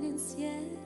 distancia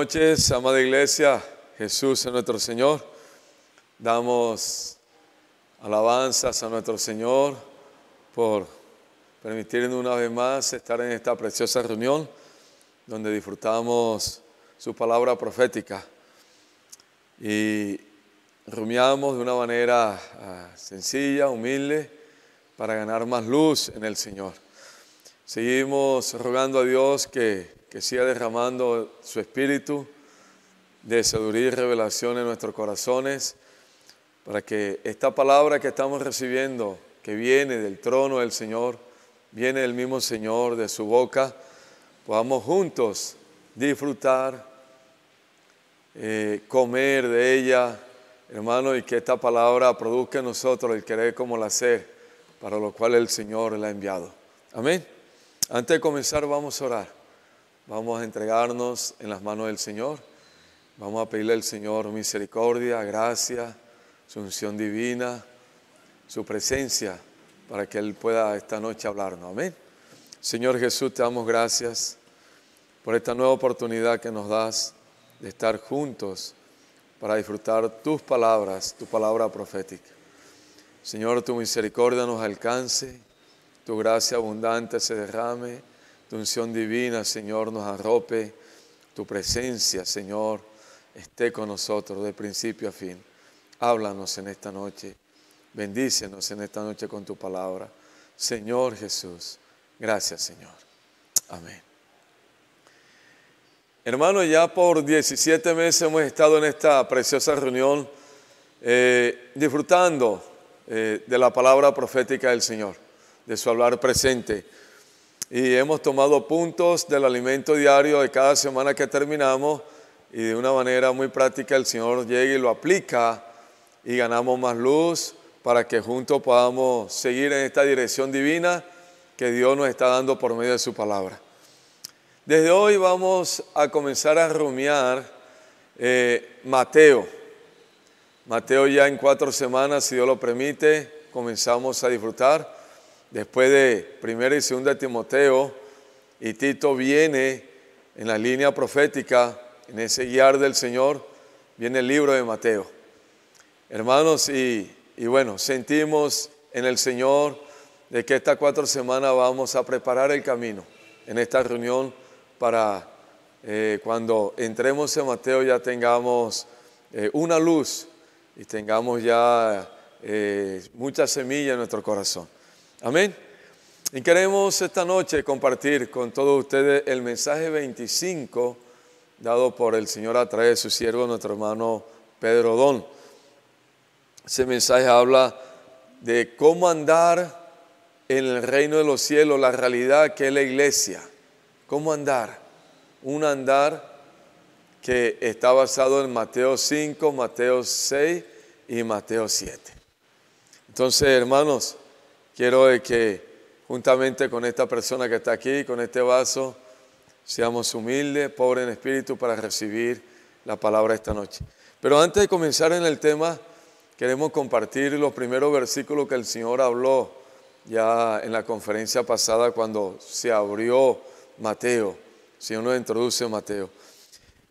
noches, amada iglesia, Jesús es nuestro Señor. Damos alabanzas a nuestro Señor por permitirnos una vez más estar en esta preciosa reunión donde disfrutamos su palabra profética y rumiamos de una manera ah, sencilla, humilde, para ganar más luz en el Señor. Seguimos rogando a Dios que que siga derramando su espíritu de sabiduría y revelación en nuestros corazones, para que esta palabra que estamos recibiendo, que viene del trono del Señor, viene del mismo Señor, de su boca, podamos juntos disfrutar, eh, comer de ella, hermano, y que esta palabra produzca en nosotros el querer como la sed, para lo cual el Señor la ha enviado. Amén. Antes de comenzar, vamos a orar. Vamos a entregarnos en las manos del Señor. Vamos a pedirle al Señor misericordia, gracia, su unción divina, su presencia, para que Él pueda esta noche hablarnos. Amén. Señor Jesús, te damos gracias por esta nueva oportunidad que nos das de estar juntos para disfrutar tus palabras, tu palabra profética. Señor, tu misericordia nos alcance, tu gracia abundante se derrame tu unción divina, Señor, nos arrope, tu presencia, Señor, esté con nosotros de principio a fin. Háblanos en esta noche, bendícenos en esta noche con tu palabra. Señor Jesús, gracias, Señor. Amén. Hermanos, ya por 17 meses hemos estado en esta preciosa reunión eh, disfrutando eh, de la palabra profética del Señor, de su hablar presente y hemos tomado puntos del alimento diario de cada semana que terminamos y de una manera muy práctica el Señor llega y lo aplica y ganamos más luz para que juntos podamos seguir en esta dirección divina que Dios nos está dando por medio de su palabra. Desde hoy vamos a comenzar a rumiar eh, Mateo. Mateo ya en cuatro semanas, si Dios lo permite, comenzamos a disfrutar después de primera y segunda de Timoteo, y Tito viene en la línea profética, en ese guiar del Señor, viene el libro de Mateo. Hermanos, y, bueno, sentimos en el Señor de que estas cuatro semanas vamos a preparar el camino en esta reunión para eh, cuando entremos en Mateo ya tengamos eh, una luz y tengamos ya eh, mucha semilla en nuestro corazón. Amén. Y queremos esta noche compartir con todos ustedes el mensaje 25 dado por el Señor a través de su siervo, nuestro hermano Pedro Don. Ese mensaje habla de cómo andar en el reino de los cielos, la realidad que es la iglesia. ¿Cómo andar? Un andar que está basado en Mateo 5, Mateo 6 y Mateo 7. Entonces, hermanos, Quiero que juntamente con esta persona que está aquí, con este vaso, seamos humildes, pobres en espíritu para recibir la palabra esta noche. Pero antes de comenzar en el tema, queremos compartir los primeros versículos que el Señor habló ya en la conferencia pasada cuando se abrió Mateo. El Señor nos introduce a Mateo.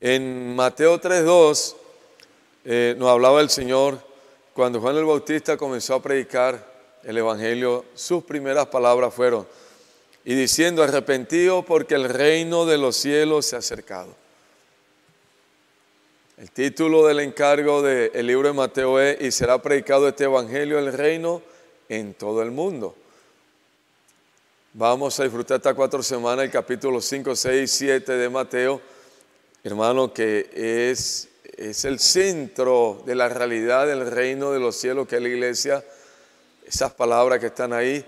En Mateo 3.2 eh, nos hablaba el Señor cuando Juan el Bautista comenzó a predicar el Evangelio, sus primeras palabras fueron, y diciendo, arrepentido porque el reino de los cielos se ha acercado. El título del encargo del libro de Mateo es, y será predicado este Evangelio, el reino, en todo el mundo. Vamos a disfrutar estas cuatro semanas el capítulo 5, 6, 7 de Mateo, hermano, que es, es el centro de la realidad del reino de los cielos, que es la iglesia esas palabras que están ahí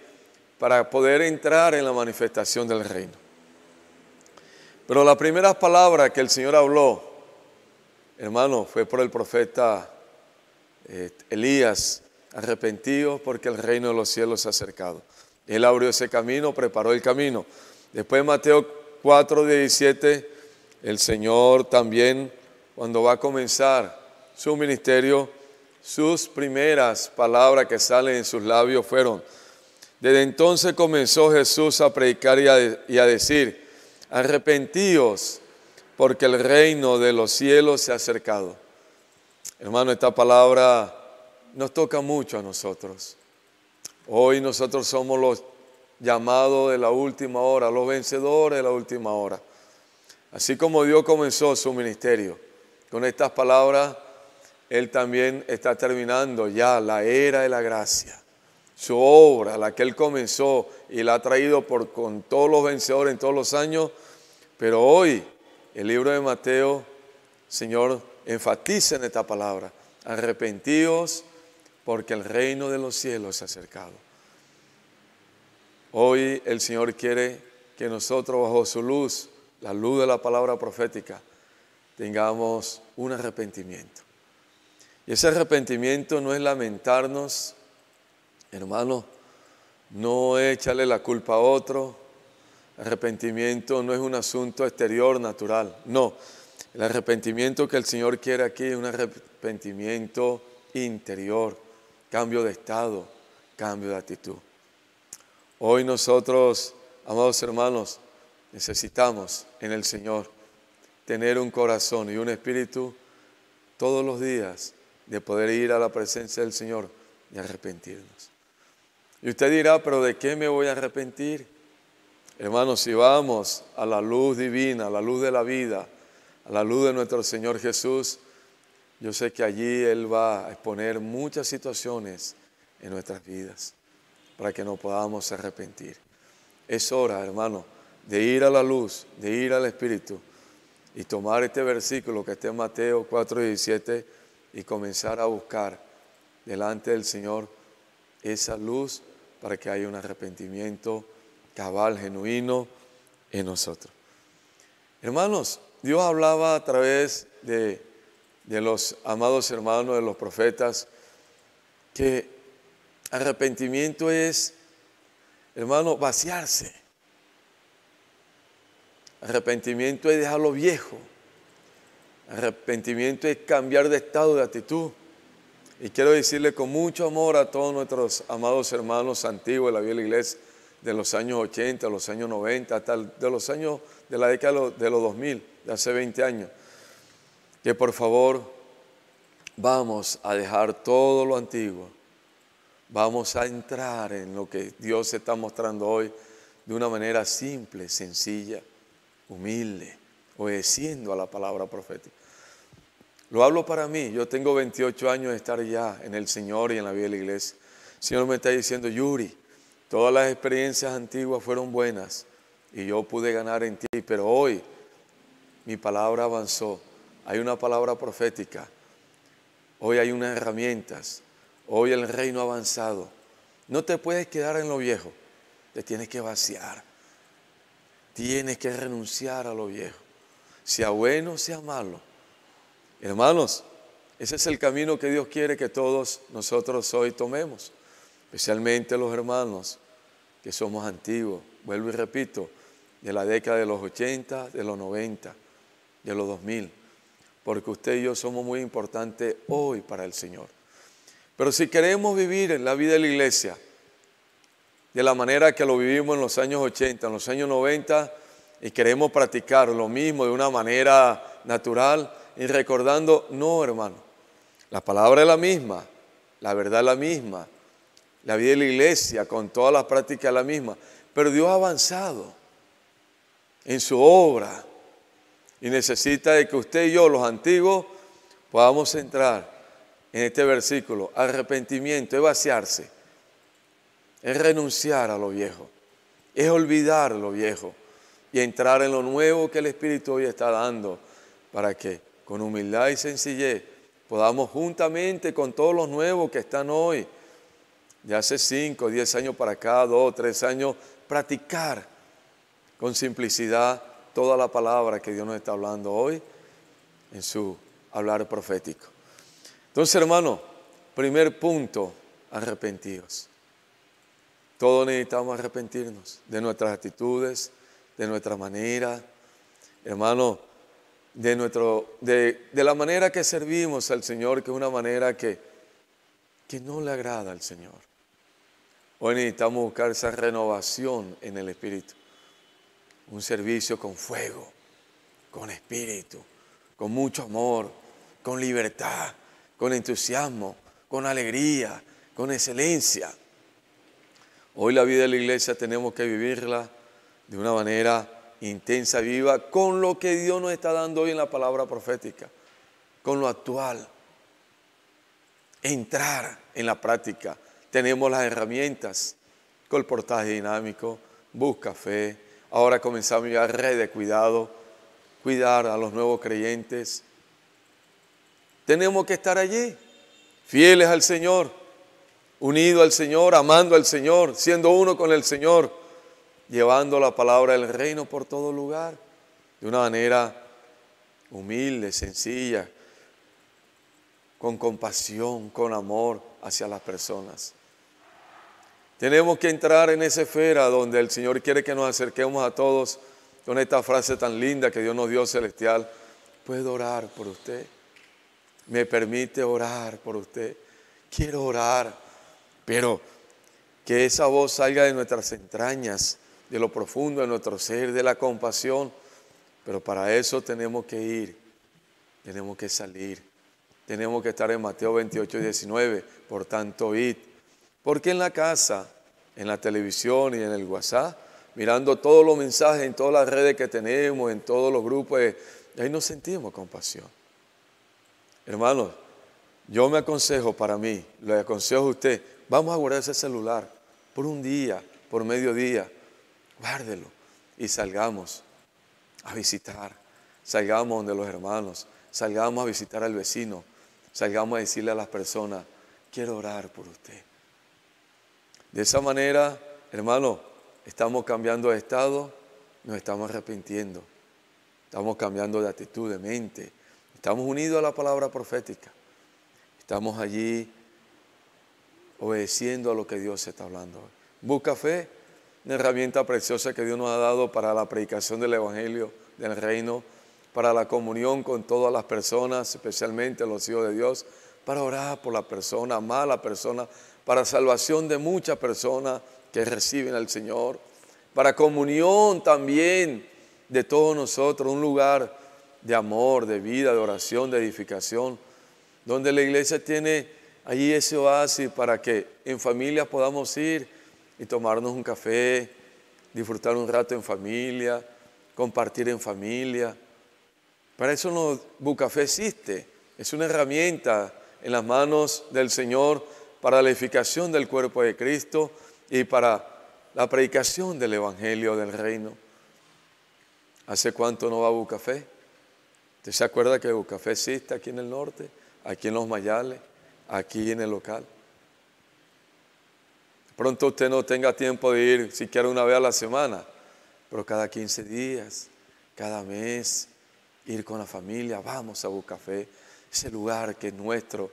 para poder entrar en la manifestación del reino. Pero la primera palabra que el Señor habló, hermano, fue por el profeta eh, Elías, arrepentido porque el reino de los cielos se ha acercado. Él abrió ese camino, preparó el camino. Después Mateo 4, 17, el Señor también, cuando va a comenzar su ministerio, sus primeras palabras que salen en sus labios fueron, desde entonces comenzó Jesús a predicar y a, decir, arrepentíos porque el reino de los cielos se ha acercado. Hermano, esta palabra nos toca mucho a nosotros. Hoy nosotros somos los llamados de la última hora, los vencedores de la última hora. Así como Dios comenzó su ministerio con estas palabras, él también está terminando ya la era de la gracia. Su obra, la que Él comenzó y la ha traído por con todos los vencedores en todos los años. Pero hoy, el libro de Mateo, Señor, enfatiza en esta palabra. Arrepentidos porque el reino de los cielos se ha acercado. Hoy el Señor quiere que nosotros bajo su luz, la luz de la palabra profética, tengamos un arrepentimiento y ese arrepentimiento no es lamentarnos, hermano, no échale echarle la culpa a otro. Arrepentimiento no es un asunto exterior, natural. No, el arrepentimiento que el Señor quiere aquí es un arrepentimiento interior, cambio de estado, cambio de actitud. Hoy nosotros, amados hermanos, necesitamos en el Señor tener un corazón y un espíritu todos los días de poder ir a la presencia del Señor y arrepentirnos. Y usted dirá, pero ¿de qué me voy a arrepentir? Hermanos, si vamos a la luz divina, a la luz de la vida, a la luz de nuestro Señor Jesús, yo sé que allí Él va a exponer muchas situaciones en nuestras vidas para que nos podamos arrepentir. Es hora, hermano, de ir a la luz, de ir al Espíritu y tomar este versículo que está en Mateo 4, y comenzar a buscar delante del Señor esa luz para que haya un arrepentimiento cabal, genuino en nosotros. Hermanos, Dios hablaba a través de, los amados hermanos, de los profetas, que arrepentimiento es, hermano, vaciarse. Arrepentimiento es dejar lo viejo. Arrepentimiento es cambiar de estado, de actitud. Y quiero decirle con mucho amor a todos nuestros amados hermanos antiguos de la vieja iglesia de los años 80, los años 90, hasta de los años de la década de los 2000, de hace 20 años, que por favor vamos a dejar todo lo antiguo, vamos a entrar en lo que Dios está mostrando hoy de una manera simple, sencilla, humilde, obedeciendo a la palabra profética. Lo hablo para mí. Yo tengo 28 años de estar ya en el Señor y en la vida de la iglesia. El Señor me está diciendo, Yuri, todas las experiencias antiguas fueron buenas y yo pude ganar en ti, pero hoy mi palabra avanzó. Hay una palabra profética. Hoy hay unas herramientas. Hoy el reino ha avanzado. No te puedes quedar en lo viejo. Te tienes que vaciar. Tienes que renunciar a lo viejo. Sea bueno, sea malo Hermanos, ese es el camino que Dios quiere que todos nosotros hoy tomemos, especialmente los hermanos que somos antiguos, vuelvo y repito, de la década de los 80, de los 90, de los 2000, porque usted y yo somos muy importantes hoy para el Señor. Pero si queremos vivir en la vida de la iglesia, de la manera que lo vivimos en los años 80, en los años 90, y queremos practicar lo mismo de una manera natural, y recordando, no hermano, la palabra es la misma, la verdad es la misma, la vida de la iglesia con todas las prácticas es la misma, pero Dios ha avanzado en su obra y necesita de que usted y yo, los antiguos, podamos entrar en este versículo. Arrepentimiento es vaciarse, es renunciar a lo viejo, es olvidar lo viejo y entrar en lo nuevo que el Espíritu hoy está dando para que con humildad y sencillez, podamos juntamente con todos los nuevos que están hoy, de hace 5, 10 años para acá, 2, 3 años, practicar con simplicidad toda la palabra que Dios nos está hablando hoy en su hablar profético. Entonces, hermano, primer punto, arrepentidos. Todos necesitamos arrepentirnos de nuestras actitudes, de nuestra manera. Hermano, de, nuestro, de, la manera que servimos al Señor, que es una manera que, que no le agrada al Señor. Hoy necesitamos buscar esa renovación en el Espíritu. Un servicio con fuego, con espíritu, con mucho amor, con libertad, con entusiasmo, con alegría, con excelencia. Hoy la vida de la iglesia tenemos que vivirla de una manera intensa, viva, con lo que Dios nos está dando hoy en la palabra profética, con lo actual. Entrar en la práctica. Tenemos las herramientas, con el portaje dinámico, busca fe. Ahora comenzamos ya red de cuidado, cuidar a los nuevos creyentes. Tenemos que estar allí, fieles al Señor, unidos al Señor, amando al Señor, siendo uno con el Señor llevando la palabra del reino por todo lugar, de una manera humilde, sencilla, con compasión, con amor hacia las personas. Tenemos que entrar en esa esfera donde el Señor quiere que nos acerquemos a todos con esta frase tan linda que Dios nos dio celestial. Puedo orar por usted. Me permite orar por usted. Quiero orar, pero que esa voz salga de nuestras entrañas de lo profundo de nuestro ser, de la compasión. Pero para eso tenemos que ir, tenemos que salir, tenemos que estar en Mateo 28, 19. Por tanto, id. Porque en la casa, en la televisión y en el WhatsApp, mirando todos los mensajes en todas las redes que tenemos, en todos los grupos, ahí no sentimos compasión. Hermanos, yo me aconsejo para mí, le aconsejo a usted, vamos a guardar ese celular por un día, por medio día, guárdelo y salgamos a visitar, salgamos donde los hermanos, salgamos a visitar al vecino, salgamos a decirle a las personas, quiero orar por usted. De esa manera, hermano, estamos cambiando de estado, nos estamos arrepintiendo, estamos cambiando de actitud, de mente, estamos unidos a la palabra profética, estamos allí obedeciendo a lo que Dios está hablando. Busca fe una herramienta preciosa que Dios nos ha dado para la predicación del Evangelio del Reino, para la comunión con todas las personas, especialmente los hijos de Dios, para orar por la persona, amar a la persona, para salvación de muchas personas que reciben al Señor, para comunión también de todos nosotros, un lugar de amor, de vida, de oración, de edificación, donde la iglesia tiene allí ese oasis para que en familia podamos ir y tomarnos un café, disfrutar un rato en familia, compartir en familia. Para eso no, Bucafé existe. Es una herramienta en las manos del Señor para la edificación del cuerpo de Cristo y para la predicación del Evangelio del Reino. ¿Hace cuánto no va a Bucafé? ¿Usted se acuerda que Bucafé existe aquí en el norte, aquí en los Mayales, aquí en el local? Pronto usted no tenga tiempo de ir siquiera una vez a la semana, pero cada 15 días, cada mes, ir con la familia, vamos a buscar fe ese lugar que es nuestro.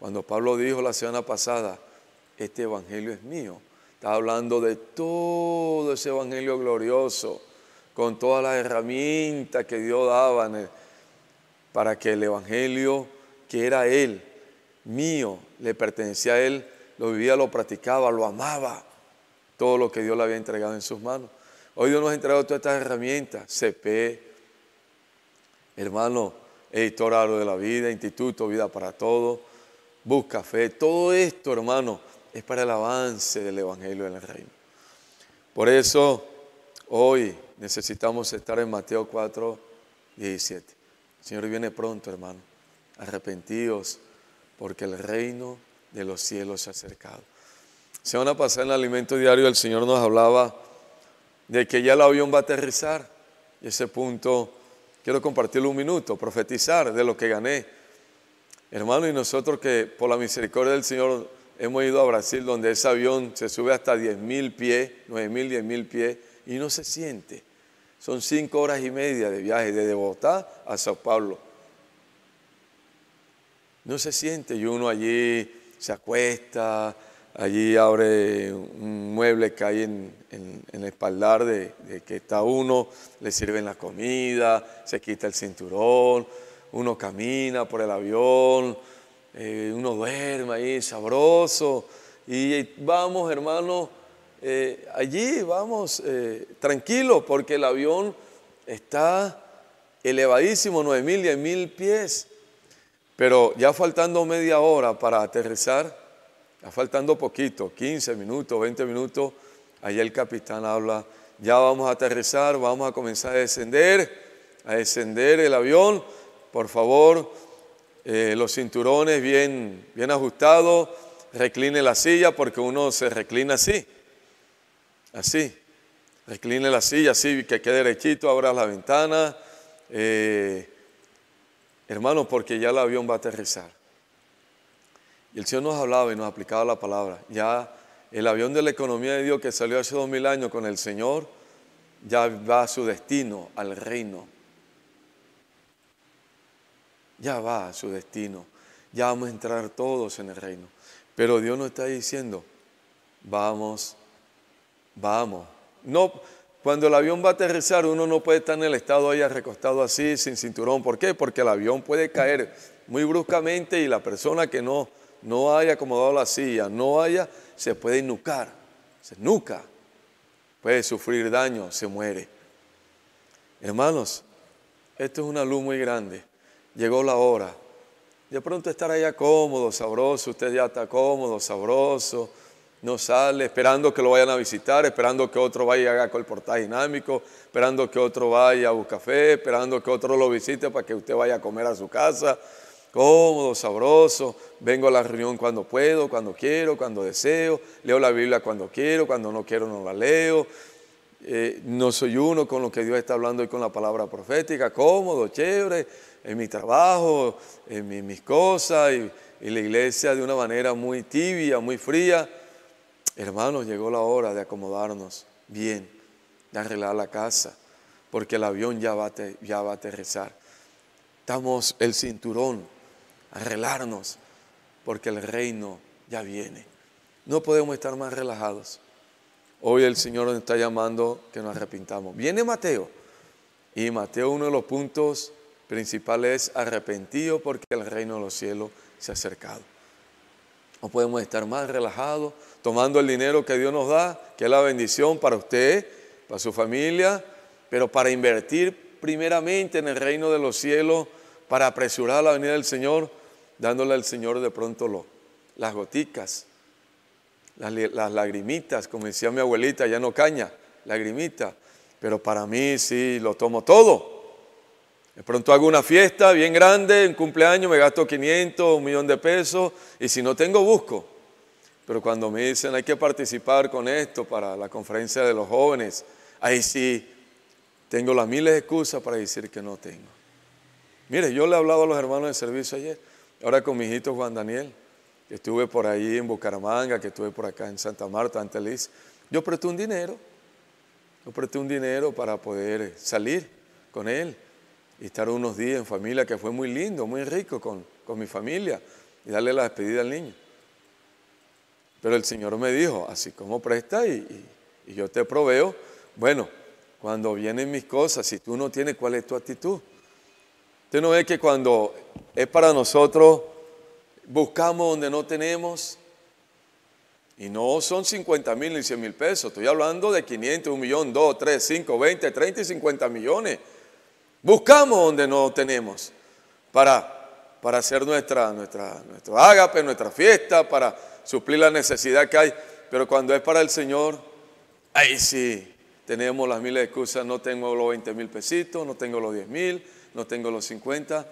Cuando Pablo dijo la semana pasada, este evangelio es mío, está hablando de todo ese evangelio glorioso, con todas las herramientas que Dios daba para que el evangelio que era él, mío, le pertenecía a él, lo vivía, lo practicaba, lo amaba, todo lo que Dios le había entregado en sus manos. Hoy Dios nos ha entregado todas estas herramientas, CP, hermano, editor de la Vida, Instituto Vida para Todos, Busca Fe, todo esto, hermano, es para el avance del Evangelio en el Reino. Por eso, hoy necesitamos estar en Mateo 4, 17. El Señor viene pronto, hermano. Arrepentidos porque el reino de los cielos se ha acercado. pasar en el alimento diario el Señor nos hablaba de que ya el avión va a aterrizar. Y ese punto quiero compartirlo un minuto, profetizar de lo que gané. Hermano, y nosotros que por la misericordia del Señor hemos ido a Brasil donde ese avión se sube hasta 10.000 pies, 9.000, 10.000 pies, y no se siente. Son cinco horas y media de viaje de Bogotá a Sao Paulo. No se siente y uno allí se acuesta, allí abre un mueble que hay en, el espaldar de, que está uno, le sirven la comida, se quita el cinturón, uno camina por el avión, eh, uno duerme ahí sabroso. Y, vamos, hermano, eh, allí vamos eh, tranquilo tranquilos porque el avión está elevadísimo, 9.000, mil pies. Pero ya faltando media hora para aterrizar, ya faltando poquito, 15 minutos, 20 minutos, ahí el capitán habla, ya vamos a aterrizar, vamos a comenzar a descender, a descender el avión, por favor, eh, los cinturones bien, bien ajustados, recline la silla porque uno se reclina así, así, recline la silla así que quede derechito, abra la ventana, eh, Hermano, porque ya el avión va a aterrizar. Y el Señor nos hablaba y nos ha aplicado la palabra. Ya el avión de la economía de Dios que salió hace dos mil años con el Señor, ya va a su destino, al reino. Ya va a su destino. Ya vamos a entrar todos en el reino. Pero Dios nos está diciendo, vamos, vamos. No, cuando el avión va a aterrizar, uno no puede estar en el estado ahí recostado así, sin cinturón. ¿Por qué? Porque el avión puede caer muy bruscamente y la persona que no, no haya acomodado la silla, no haya, se puede inucar, se nuca, puede sufrir daño, se muere. Hermanos, esto es una luz muy grande. Llegó la hora. De pronto estar allá cómodo, sabroso, usted ya está cómodo, sabroso no sale, esperando que lo vayan a visitar, esperando que otro vaya con el portal dinámico, esperando que otro vaya a buscar café, esperando que otro lo visite para que usted vaya a comer a su casa. Cómodo, sabroso, vengo a la reunión cuando puedo, cuando quiero, cuando deseo, leo la Biblia cuando quiero, cuando no quiero no la leo. Eh, no soy uno con lo que Dios está hablando Y con la palabra profética, cómodo, chévere, en mi trabajo, en mis cosas, y la iglesia de una manera muy tibia, muy fría hermanos, llegó la hora de acomodarnos bien, de arreglar la casa, porque el avión ya va a, ya va a aterrizar. Estamos el cinturón, arreglarnos, porque el reino ya viene. No podemos estar más relajados. Hoy el Señor nos está llamando que nos arrepintamos. Viene Mateo. Y Mateo uno de los puntos principales es arrepentido porque el reino de los cielos se ha acercado. No podemos estar más relajados tomando el dinero que Dios nos da, que es la bendición para usted, para su familia, pero para invertir primeramente en el reino de los cielos, para apresurar la venida del Señor, dándole al Señor de pronto lo, las goticas, las, las lagrimitas, como decía mi abuelita, ya no caña, lagrimita, pero para mí sí lo tomo todo. De pronto hago una fiesta bien grande, un cumpleaños, me gasto 500, un millón de pesos, y si no tengo, busco. Pero cuando me dicen hay que participar con esto para la conferencia de los jóvenes, ahí sí tengo las miles de excusas para decir que no tengo. Mire, yo le hablaba a los hermanos de servicio ayer, ahora con mi hijito Juan Daniel, que estuve por ahí en Bucaramanga, que estuve por acá en Santa Marta, en Yo presté un dinero, yo presté un dinero para poder salir con él y estar unos días en familia, que fue muy lindo, muy rico con, con mi familia y darle la despedida al niño. Pero el Señor me dijo, así como presta y, yo te proveo, bueno, cuando vienen mis cosas, si tú no tienes, ¿cuál es tu actitud? Usted no ve que cuando es para nosotros, buscamos donde no tenemos, y no son 50 mil ni 100 mil pesos, estoy hablando de 500, 1 millón, 2, 3, 5, 20, 30 y 50 millones. Buscamos donde no tenemos para, para hacer nuestra, nuestra, nuestro ágape, nuestra fiesta, para suplir la necesidad que hay. Pero cuando es para el Señor, ahí sí, tenemos las mil excusas, no tengo los 20 mil pesitos, no tengo los 10 mil, no tengo los 50.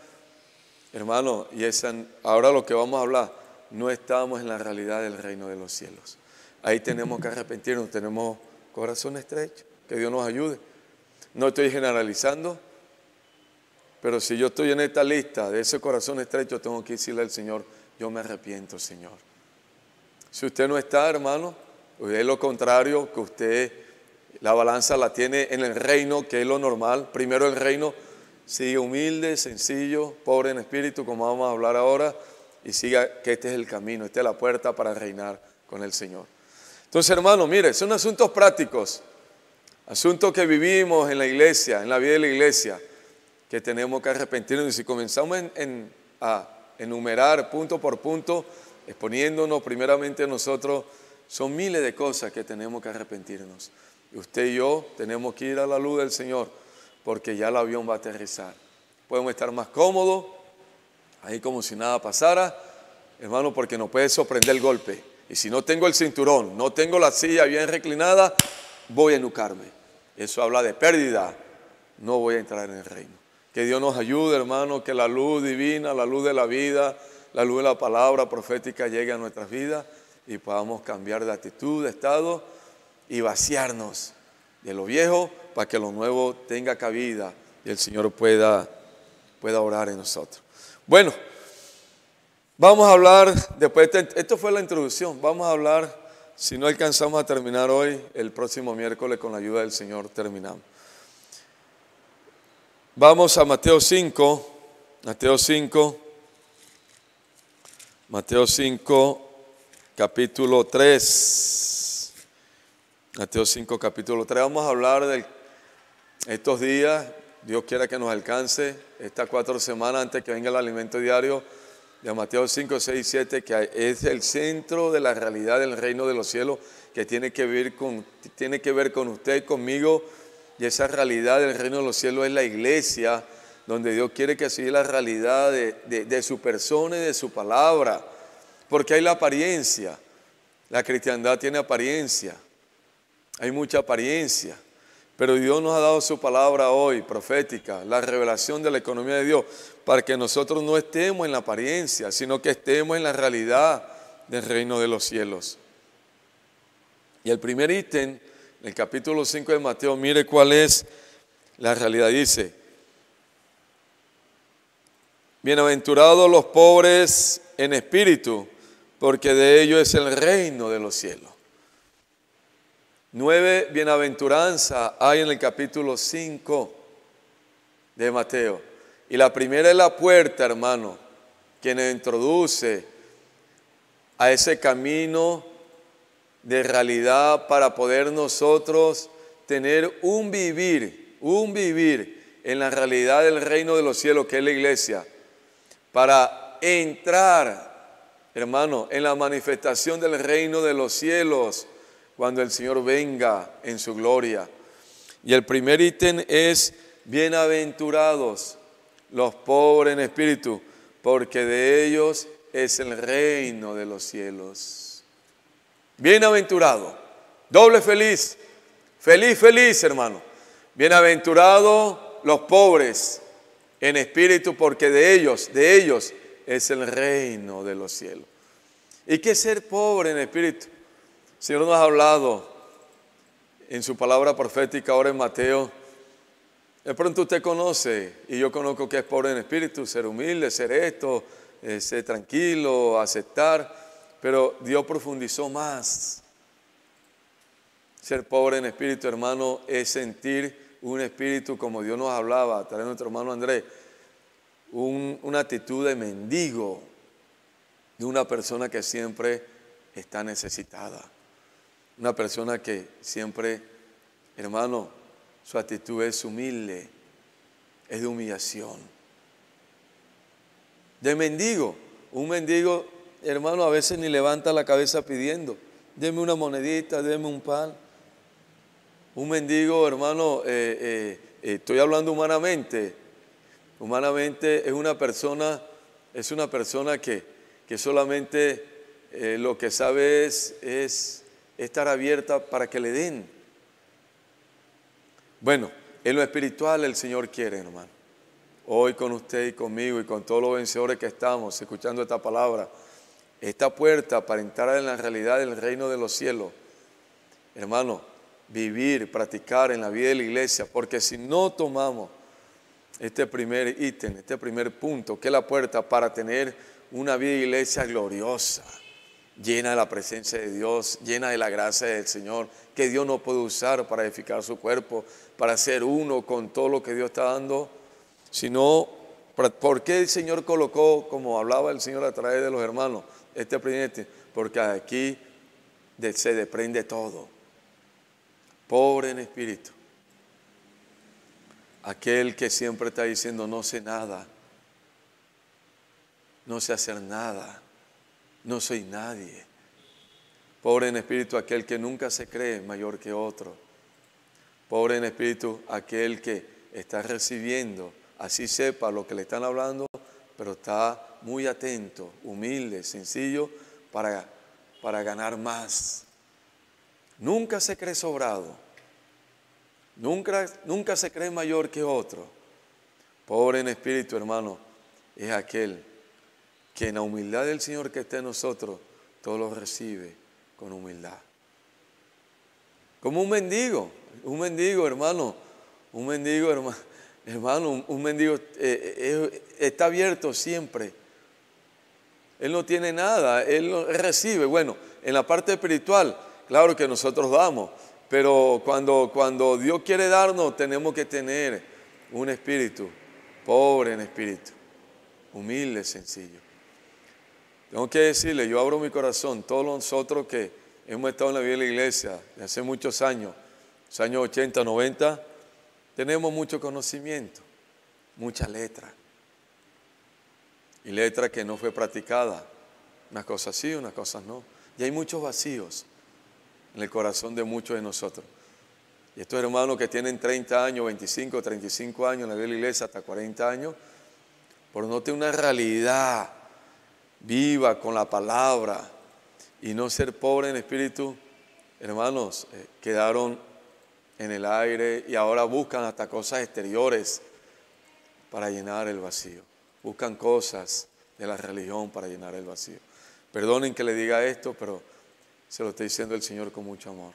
Hermano, y esa, ahora lo que vamos a hablar, no estamos en la realidad del reino de los cielos. Ahí tenemos que arrepentirnos, tenemos corazón estrecho, que Dios nos ayude. No estoy generalizando, pero si yo estoy en esta lista de ese corazón estrecho, tengo que decirle al Señor, yo me arrepiento, Señor. Si usted no está, hermano, pues es lo contrario, que usted la balanza la tiene en el reino, que es lo normal. Primero el reino, sigue humilde, sencillo, pobre en espíritu, como vamos a hablar ahora, y siga que este es el camino, esta es la puerta para reinar con el Señor. Entonces, hermano, mire, son asuntos prácticos, asuntos que vivimos en la iglesia, en la vida de la iglesia, que tenemos que arrepentirnos. Y si comenzamos a enumerar punto por punto, exponiéndonos primeramente nosotros, son miles de cosas que tenemos que arrepentirnos. Usted y yo tenemos que ir a la luz del Señor porque ya el avión va a aterrizar. Podemos estar más cómodos, ahí como si nada pasara, hermano, porque no puede sorprender el golpe. Y si no tengo el cinturón, no tengo la silla bien reclinada, voy a enucarme. Eso habla de pérdida. No voy a entrar en el reino. Que Dios nos ayude, hermano, que la luz divina, la luz de la vida, la luz de la palabra profética llegue a nuestras vidas y podamos cambiar de actitud, de estado y vaciarnos de lo viejo para que lo nuevo tenga cabida y el Señor pueda, pueda orar en nosotros. Bueno, vamos a hablar, después, este, esto fue la introducción, vamos a hablar, si no alcanzamos a terminar hoy, el próximo miércoles con la ayuda del Señor terminamos. Vamos a Mateo 5, Mateo 5. Mateo 5, capítulo 3. Mateo 5, capítulo 3. Vamos a hablar de estos días, Dios quiera que nos alcance, estas cuatro semanas antes que venga el alimento diario de Mateo 5, 6 y 7, que es el centro de la realidad del reino de los cielos, que tiene que ver con, tiene que ver con usted, conmigo, y esa realidad del reino de los cielos es la iglesia donde Dios quiere que se la realidad de, de su persona y de su palabra, porque hay la apariencia, la cristiandad tiene apariencia, hay mucha apariencia. Pero Dios nos ha dado su palabra hoy, profética, la revelación de la economía de Dios, para que nosotros no estemos en la apariencia, sino que estemos en la realidad del reino de los cielos. Y el primer ítem, en el capítulo 5 de Mateo, mire cuál es la realidad. Dice, Bienaventurados los pobres en espíritu, porque de ellos es el reino de los cielos. Nueve bienaventuranzas hay en el capítulo 5 de Mateo. Y la primera es la puerta, hermano, que nos introduce a ese camino de realidad para poder nosotros tener un vivir, un vivir en la realidad del reino de los cielos que es la iglesia para entrar, hermano, en la manifestación del reino de los cielos cuando el Señor venga en su gloria. Y el primer ítem es bienaventurados los pobres en espíritu, porque de ellos es el reino de los cielos. Bienaventurado, doble feliz, feliz, feliz hermano. Bienaventurado los pobres en espíritu, porque de ellos, de ellos es el reino de los cielos. ¿Y qué es ser pobre en espíritu? El Señor nos ha hablado en su palabra profética ahora en Mateo. De pronto usted conoce, y yo conozco que es pobre en espíritu, ser humilde, ser esto, eh, ser tranquilo, aceptar, pero Dios profundizó más. Ser pobre en espíritu, hermano, es sentir un espíritu, como Dios nos hablaba, tal nuestro hermano Andrés, una actitud de mendigo, de una persona que siempre está necesitada, una persona que siempre, hermano, su actitud es humilde, es de humillación, de mendigo. Un mendigo, hermano, a veces ni levanta la cabeza pidiendo, déme una monedita, déme un pan. Un mendigo, hermano, eh, eh, eh, estoy hablando humanamente. Humanamente es una persona, es una persona que, que solamente lo que sabe es, es estar abierta para que le den. Bueno, en lo espiritual el Señor quiere, hermano. Hoy con usted y conmigo y con todos los vencedores que estamos escuchando esta palabra, esta puerta para entrar en la realidad del reino de los cielos, hermano, vivir, practicar en la vida de la iglesia, porque si no tomamos este primer ítem, este primer punto, que es la puerta para tener una vida de iglesia gloriosa, llena de la presencia de Dios, llena de la gracia del Señor, que Dios no puede usar para edificar su cuerpo, para ser uno con todo lo que Dios está dando, sino, ¿por qué el Señor colocó, como hablaba el Señor a través de los hermanos, este primer ítem? Porque aquí se desprende todo pobre en espíritu, aquel que siempre está diciendo no sé nada, no sé hacer nada, no soy nadie. Pobre en espíritu aquel que nunca se cree mayor que otro. Pobre en espíritu aquel que está recibiendo, así sepa lo que le están hablando, pero está muy atento, humilde, sencillo, para, para ganar más, Nunca se cree sobrado. Nunca, nunca se cree mayor que otro. Pobre en espíritu, hermano, es aquel que en la humildad del Señor que está en nosotros, todo lo recibe con humildad. Como un mendigo, un mendigo, hermano, un mendigo, hermano, un mendigo eh, eh, eh, está abierto siempre. Él no tiene nada, él recibe. Bueno, en la parte espiritual, Claro que nosotros damos, pero cuando, cuando Dios quiere darnos, tenemos que tener un espíritu pobre en espíritu, humilde, sencillo. Tengo que decirle, yo abro mi corazón, todos nosotros que hemos estado en la vida de la iglesia de hace muchos años, los años 80, 90, tenemos mucho conocimiento, mucha letra. Y letra que no fue practicada. Unas cosas sí, unas cosas no. Y hay muchos vacíos en el corazón de muchos de nosotros. Y estos hermanos que tienen 30 años, 25, 35 años en la Iglesia, hasta 40 años, por no tener una realidad viva con la palabra y no ser pobre en espíritu, hermanos, eh, quedaron en el aire y ahora buscan hasta cosas exteriores para llenar el vacío. Buscan cosas de la religión para llenar el vacío. Perdonen que le diga esto, pero se lo está diciendo el Señor con mucho amor.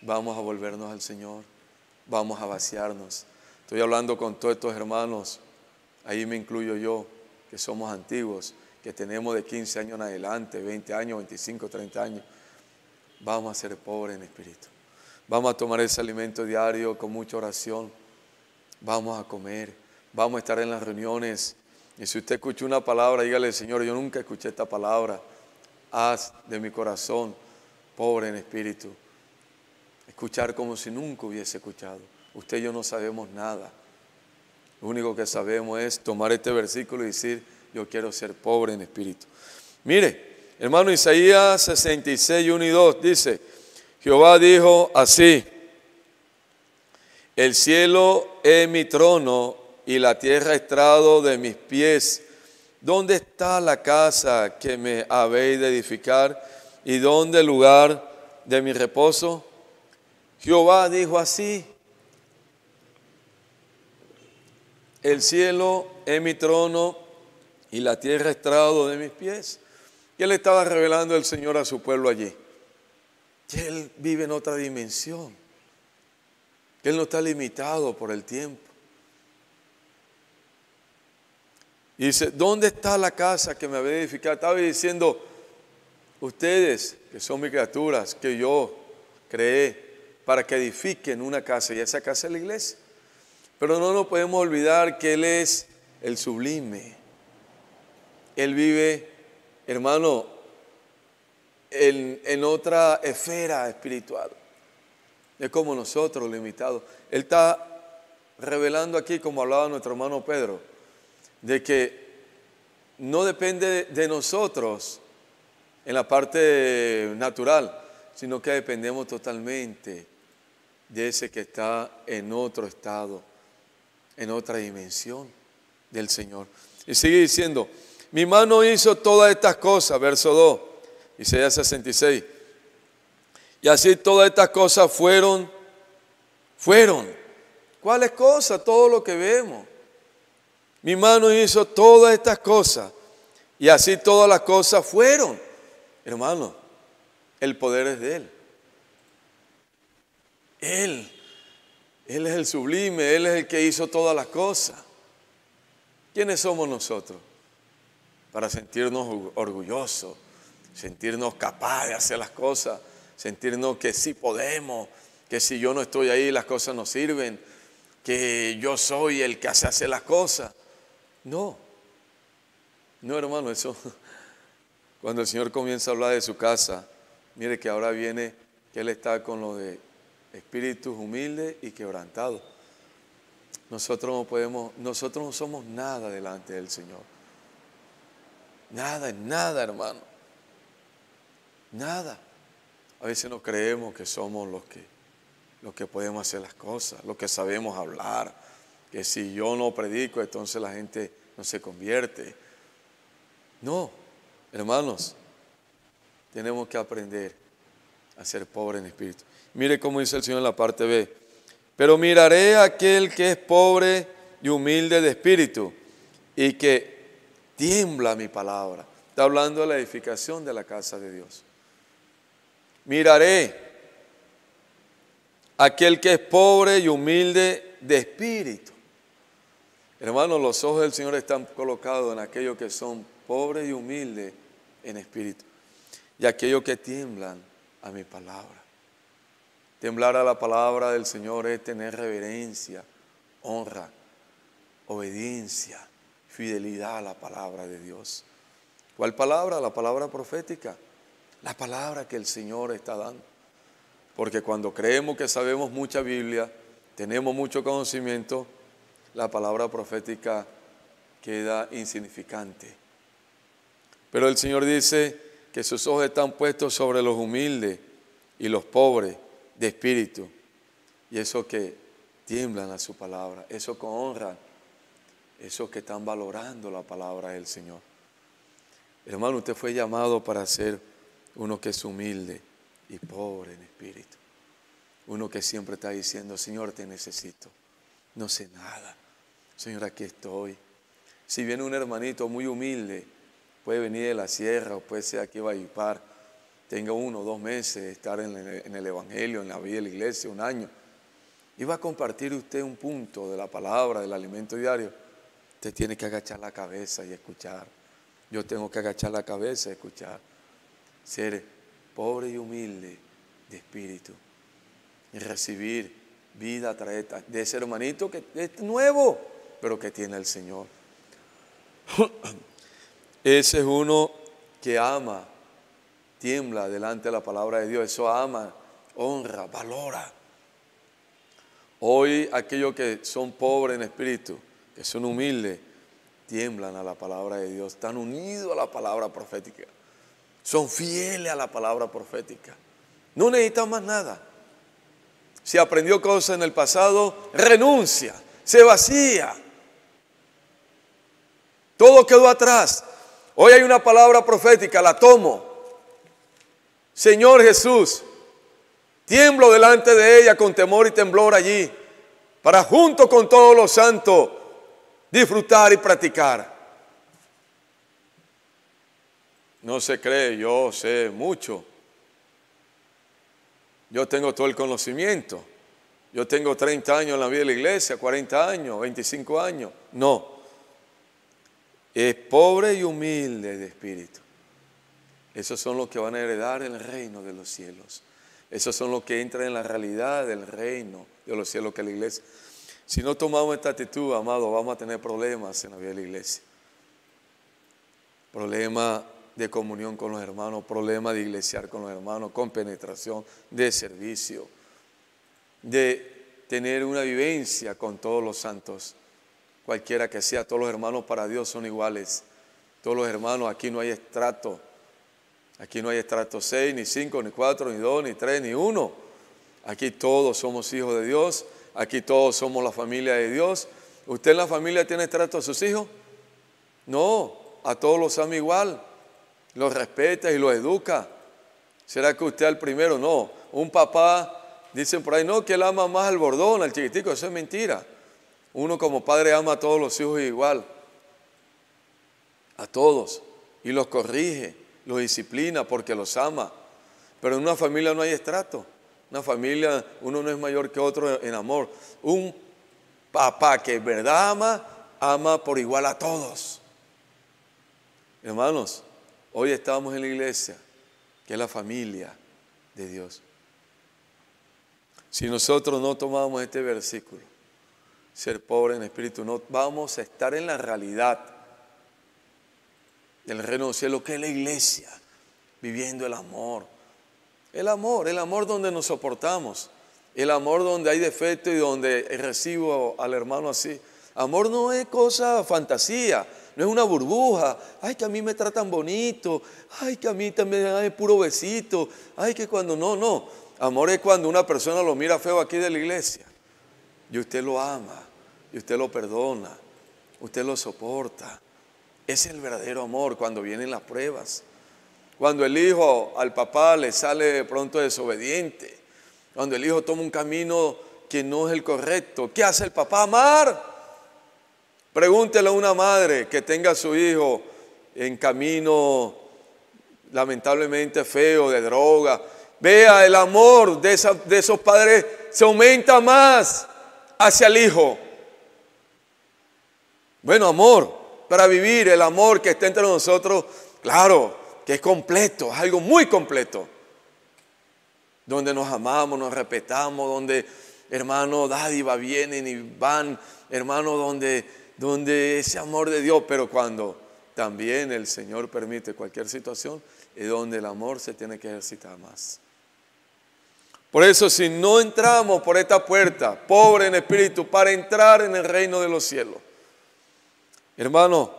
Vamos a volvernos al Señor, vamos a vaciarnos. Estoy hablando con todos estos hermanos, ahí me incluyo yo, que somos antiguos, que tenemos de 15 años en adelante, 20 años, 25, 30 años. Vamos a ser pobres en espíritu. Vamos a tomar ese alimento diario con mucha oración. Vamos a comer. Vamos a estar en las reuniones. Y si usted escucha una palabra, dígale, Señor, yo nunca escuché esta palabra haz de mi corazón, pobre en espíritu, escuchar como si nunca hubiese escuchado. Usted y yo no sabemos nada. Lo único que sabemos es tomar este versículo y decir, yo quiero ser pobre en espíritu. Mire, hermano Isaías 66, 1 y 2 dice, Jehová dijo así, el cielo es mi trono y la tierra estrado de mis pies. ¿Dónde está la casa que me habéis de edificar? ¿Y dónde el lugar de mi reposo? Jehová dijo así, el cielo es mi trono y la tierra estrado de mis pies. Y le estaba revelando el Señor a su pueblo allí? Que Él vive en otra dimensión, Él no está limitado por el tiempo Y dice, ¿dónde está la casa que me había edificado? Estaba diciendo, ustedes que son mis criaturas, que yo creé para que edifiquen una casa, y esa casa es la iglesia. Pero no nos podemos olvidar que Él es el sublime. Él vive, hermano, en, otra esfera espiritual. Es como nosotros, limitados. Él está revelando aquí, como hablaba nuestro hermano Pedro, de que no depende de nosotros en la parte natural, sino que dependemos totalmente de ese que está en otro estado, en otra dimensión del Señor. Y sigue diciendo, mi mano hizo todas estas cosas, verso 2, Isaías 66. Y así todas estas cosas fueron, fueron. ¿Cuáles cosas? Todo lo que vemos mi mano hizo todas estas cosas. Y así todas las cosas fueron. Hermano, el poder es de Él. Él, Él es el sublime, Él es el que hizo todas las cosas. ¿Quiénes somos nosotros? Para sentirnos orgullosos, sentirnos capaces de hacer las cosas, sentirnos que sí podemos, que si yo no estoy ahí las cosas no sirven, que yo soy el que hace las cosas. No, no hermano, eso, cuando el Señor comienza a hablar de su casa, mire que ahora viene que Él está con lo de espíritus humildes y quebrantados. Nosotros no podemos, nosotros no somos nada delante del Señor. Nada, nada, hermano. Nada. A veces no creemos que somos los que, los que podemos hacer las cosas, los que sabemos hablar, que si yo no predico, entonces la gente no se convierte. No, hermanos, tenemos que aprender a ser pobres en espíritu. Mire cómo dice el Señor en la parte B. Pero miraré a aquel que es pobre y humilde de espíritu y que tiembla mi palabra. Está hablando de la edificación de la casa de Dios. Miraré a aquel que es pobre y humilde de espíritu Hermanos, los ojos del Señor están colocados en aquellos que son pobres y humildes en espíritu y aquellos que tiemblan a mi palabra. Temblar a la palabra del Señor es tener reverencia, honra, obediencia, fidelidad a la palabra de Dios. ¿Cuál palabra? La palabra profética, la palabra que el Señor está dando. Porque cuando creemos que sabemos mucha Biblia, tenemos mucho conocimiento, la palabra profética queda insignificante. Pero el Señor dice que sus ojos están puestos sobre los humildes y los pobres de espíritu. Y eso que tiemblan a su palabra, eso que honran, eso que están valorando la palabra del Señor. Hermano, usted fue llamado para ser uno que es humilde y pobre en espíritu. Uno que siempre está diciendo, Señor, te necesito. No sé nada. Señor, aquí estoy. Si viene un hermanito muy humilde, puede venir de la sierra o puede ser aquí a vallipar. tenga uno o dos meses, De estar en el, en el Evangelio, en la vida de la iglesia, un año, y va a compartir usted un punto de la palabra, del alimento diario, usted tiene que agachar la cabeza y escuchar. Yo tengo que agachar la cabeza y escuchar. Ser pobre y humilde de espíritu y recibir vida trae de ese hermanito que es nuevo, pero que tiene el Señor. Ese es uno que ama, tiembla delante de la palabra de Dios, eso ama, honra, valora. Hoy aquellos que son pobres en espíritu, que son humildes, tiemblan a la palabra de Dios, están unidos a la palabra profética, son fieles a la palabra profética, no necesitan más nada. Si aprendió cosas en el pasado, renuncia, se vacía. Todo quedó atrás. Hoy hay una palabra profética, la tomo. Señor Jesús, tiemblo delante de ella con temor y temblor allí, para junto con todos los santos disfrutar y practicar. No se cree, yo sé mucho. Yo tengo todo el conocimiento. Yo tengo 30 años en la vida de la iglesia, 40 años, 25 años. No. Es pobre y humilde de espíritu. Esos son los que van a heredar el reino de los cielos. Esos son los que entran en la realidad del reino de los cielos que la iglesia. Si no tomamos esta actitud, amado, vamos a tener problemas en la vida de la iglesia. Problemas de comunión con los hermanos, problema de iglesiar con los hermanos, con penetración, de servicio, de tener una vivencia con todos los santos, cualquiera que sea, todos los hermanos para Dios son iguales, todos los hermanos, aquí no hay estrato, aquí no hay estrato 6, ni 5, ni 4, ni 2, ni 3, ni 1, aquí todos somos hijos de Dios, aquí todos somos la familia de Dios, ¿usted en la familia tiene estrato a sus hijos? No, a todos los ama igual los respeta y los educa. ¿Será que usted el primero? No. Un papá, dicen por ahí, no, que él ama más al bordón, al chiquitico. Eso es mentira. Uno como padre ama a todos los hijos igual. A todos. Y los corrige, los disciplina porque los ama. Pero en una familia no hay estrato. Una familia, uno no es mayor que otro en amor. Un papá que en verdad ama, ama por igual a todos. Hermanos, Hoy estamos en la iglesia, que es la familia de Dios. Si nosotros no tomamos este versículo, ser pobre en espíritu, no vamos a estar en la realidad del reino del cielo, que es la iglesia, viviendo el amor. El amor, el amor donde nos soportamos, el amor donde hay defecto y donde recibo al hermano así. Amor no es cosa fantasía, no es una burbuja. Ay, que a mí me tratan bonito. Ay, que a mí también es puro besito. Ay, que cuando no, no. Amor es cuando una persona lo mira feo aquí de la iglesia. Y usted lo ama. Y usted lo perdona. Usted lo soporta. Es el verdadero amor cuando vienen las pruebas. Cuando el hijo al papá le sale de pronto desobediente. Cuando el hijo toma un camino que no es el correcto. ¿Qué hace el papá? Amar. Pregúntele a una madre que tenga a su hijo en camino lamentablemente feo, de droga. Vea, el amor de, esos padres se aumenta más hacia el hijo. Bueno, amor, para vivir el amor que está entre nosotros, claro, que es completo, es algo muy completo. Donde nos amamos, nos respetamos, donde hermano dádiva vienen y van, hermano, donde donde ese amor de Dios, pero cuando también el Señor permite cualquier situación, es donde el amor se tiene que ejercitar más. Por eso si no entramos por esta puerta, pobre en espíritu, para entrar en el reino de los cielos, hermano,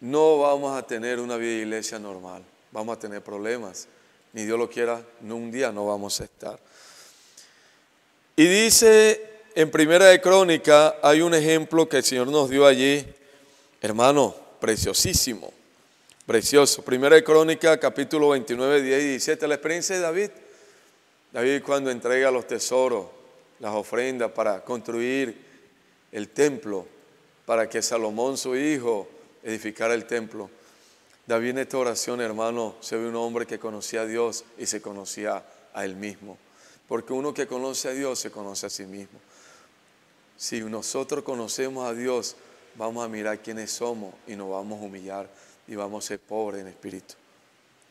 no vamos a tener una vida de iglesia normal, vamos a tener problemas, ni Dios lo quiera, ni un día no vamos a estar. Y dice en Primera de Crónica, hay un ejemplo que el Señor nos dio allí, hermano, preciosísimo, precioso. Primera de Crónica, capítulo 29, 10 y 17, la experiencia de David. David cuando entrega los tesoros, las ofrendas para construir el templo, para que Salomón, su hijo, edificara el templo. David en esta oración, hermano, se ve un hombre que conocía a Dios y se conocía a él mismo. Porque uno que conoce a Dios se conoce a sí mismo. Si nosotros conocemos a Dios, vamos a mirar quiénes somos y nos vamos a humillar y vamos a ser pobres en espíritu.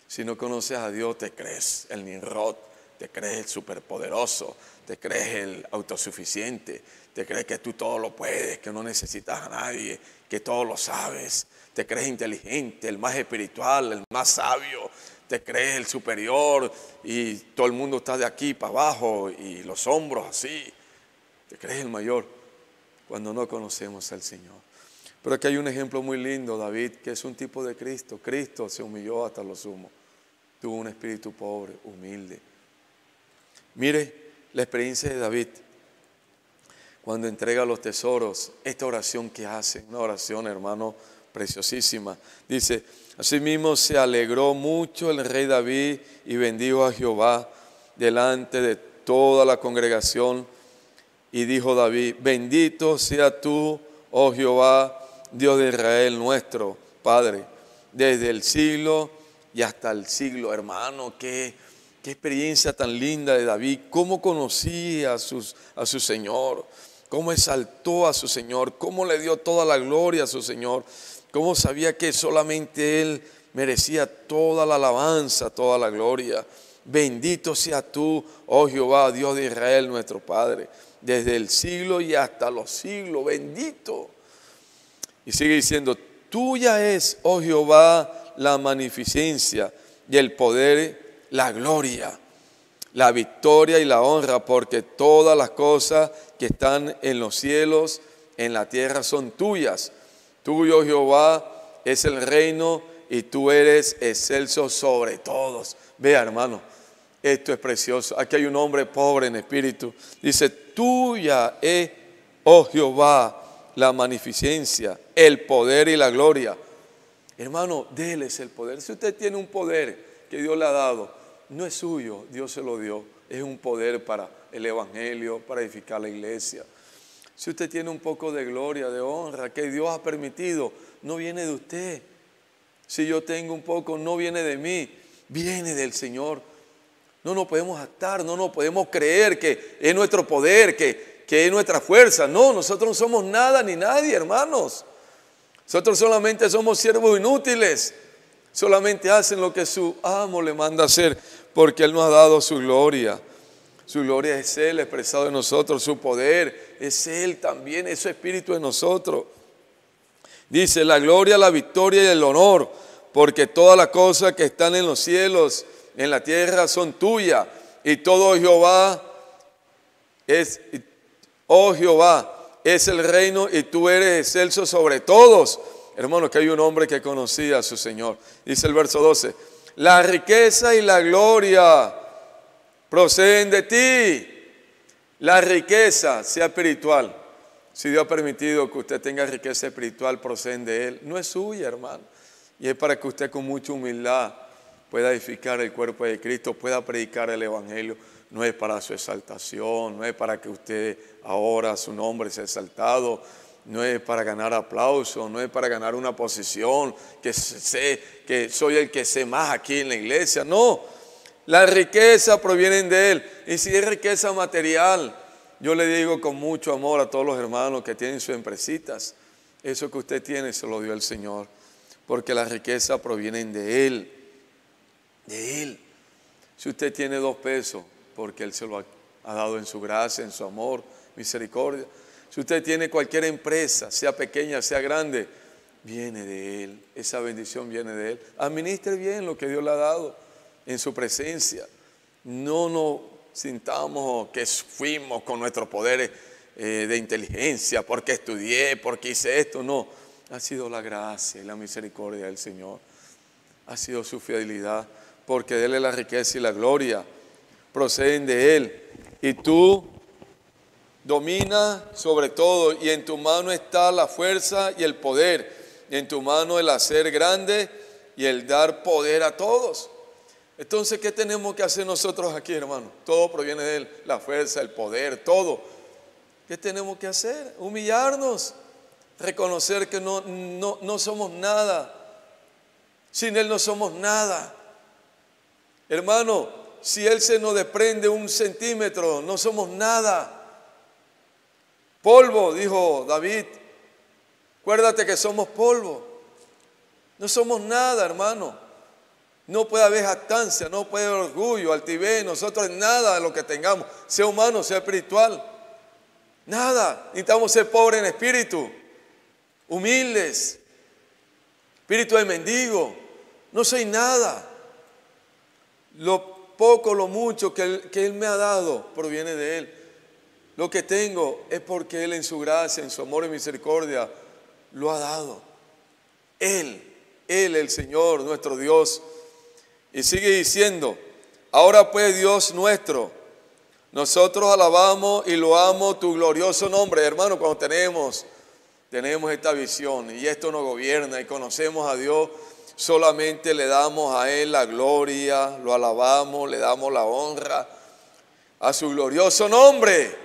Si no conoces a Dios, te crees el Nimrod, te crees el superpoderoso, te crees el autosuficiente, te crees que tú todo lo puedes, que no necesitas a nadie, que todo lo sabes, te crees inteligente, el más espiritual, el más sabio, te crees el superior y todo el mundo está de aquí para abajo y los hombros así. Te crees el mayor cuando no conocemos al Señor. Pero aquí hay un ejemplo muy lindo, David, que es un tipo de Cristo. Cristo se humilló hasta lo sumo. Tuvo un espíritu pobre, humilde. Mire la experiencia de David cuando entrega los tesoros. Esta oración que hace, una oración, hermano, preciosísima. Dice, asimismo se alegró mucho el rey David y bendijo a Jehová delante de toda la congregación. Y dijo David, bendito sea tú, oh Jehová, Dios de Israel nuestro, Padre, desde el siglo y hasta el siglo. Hermano, qué, qué experiencia tan linda de David, cómo conocía a, sus, a su Señor, cómo exaltó a su Señor, cómo le dio toda la gloria a su Señor cómo sabía que solamente Él merecía toda la alabanza, toda la gloria. Bendito sea tú, oh Jehová, Dios de Israel, nuestro Padre, desde el siglo y hasta los siglos. Bendito. Y sigue diciendo, tuya es, oh Jehová, la magnificencia y el poder, la gloria, la victoria y la honra, porque todas las cosas que están en los cielos, en la tierra, son tuyas Tuyo, Jehová, es el reino y tú eres excelso sobre todos. Vea, hermano, esto es precioso. Aquí hay un hombre pobre en espíritu. Dice, tuya es, oh Jehová, la magnificencia, el poder y la gloria. Hermano, déles el poder. Si usted tiene un poder que Dios le ha dado, no es suyo, Dios se lo dio. Es un poder para el Evangelio, para edificar la iglesia si usted tiene un poco de gloria, de honra que Dios ha permitido, no viene de usted. Si yo tengo un poco, no viene de mí, viene del Señor. No nos podemos atar, no nos podemos creer que es nuestro poder, que, que es nuestra fuerza. No, nosotros no somos nada ni nadie, hermanos. Nosotros solamente somos siervos inútiles. Solamente hacen lo que su amo le manda hacer, porque Él nos ha dado su gloria. Su gloria es Él expresado en nosotros, su poder es Él también, es su espíritu en nosotros. Dice, la gloria, la victoria y el honor, porque todas las cosas que están en los cielos, en la tierra, son tuyas. Y todo Jehová es, oh Jehová, es el reino y tú eres excelso sobre todos. Hermano, que hay un hombre que conocía a su Señor. Dice el verso 12, la riqueza y la gloria Proceden de ti la riqueza, sea espiritual. Si Dios ha permitido que usted tenga riqueza espiritual, proceden de Él. No es suya, hermano. Y es para que usted con mucha humildad pueda edificar el cuerpo de Cristo, pueda predicar el Evangelio. No es para su exaltación, no es para que usted ahora su nombre sea exaltado, no es para ganar aplauso, no es para ganar una posición, que, sé, que soy el que sé más aquí en la iglesia. No, la riqueza proviene de Él. Y si es riqueza material, yo le digo con mucho amor a todos los hermanos que tienen sus empresitas, eso que usted tiene se lo dio el Señor, porque la riqueza proviene de Él, de Él. Si usted tiene dos pesos, porque Él se lo ha, ha dado en su gracia, en su amor, misericordia. Si usted tiene cualquier empresa, sea pequeña, sea grande, viene de Él, esa bendición viene de Él. Administre bien lo que Dios le ha dado en su presencia. No nos sintamos que fuimos con nuestros poderes eh, de inteligencia, porque estudié, porque hice esto. No, ha sido la gracia y la misericordia del Señor. Ha sido su fidelidad, porque de la riqueza y la gloria. Proceden de Él. Y tú dominas sobre todo y en tu mano está la fuerza y el poder. En tu mano el hacer grande y el dar poder a todos. Entonces, ¿qué tenemos que hacer nosotros aquí, hermano? Todo proviene de él, la fuerza, el poder, todo. ¿Qué tenemos que hacer? Humillarnos, reconocer que no, no, somos nada. Sin Él no somos nada. Hermano, si Él se nos desprende un centímetro, no somos nada. Polvo, dijo David. Acuérdate que somos polvo. No somos nada, hermano. No puede haber jactancia, no puede haber orgullo, altivez, nosotros nada de lo que tengamos, sea humano, sea espiritual. Nada. Necesitamos ser pobres en espíritu, humildes, espíritu de mendigo. No soy nada. Lo poco, lo mucho que que él me ha dado proviene de Él. Lo que tengo es porque Él en su gracia, en su amor y misericordia, lo ha dado. Él, Él, el Señor, nuestro Dios. Y sigue diciendo, ahora pues Dios nuestro, nosotros alabamos y lo amo tu glorioso nombre, hermano, cuando tenemos, tenemos esta visión y esto nos gobierna y conocemos a Dios, solamente le damos a Él la gloria, lo alabamos, le damos la honra a su glorioso nombre,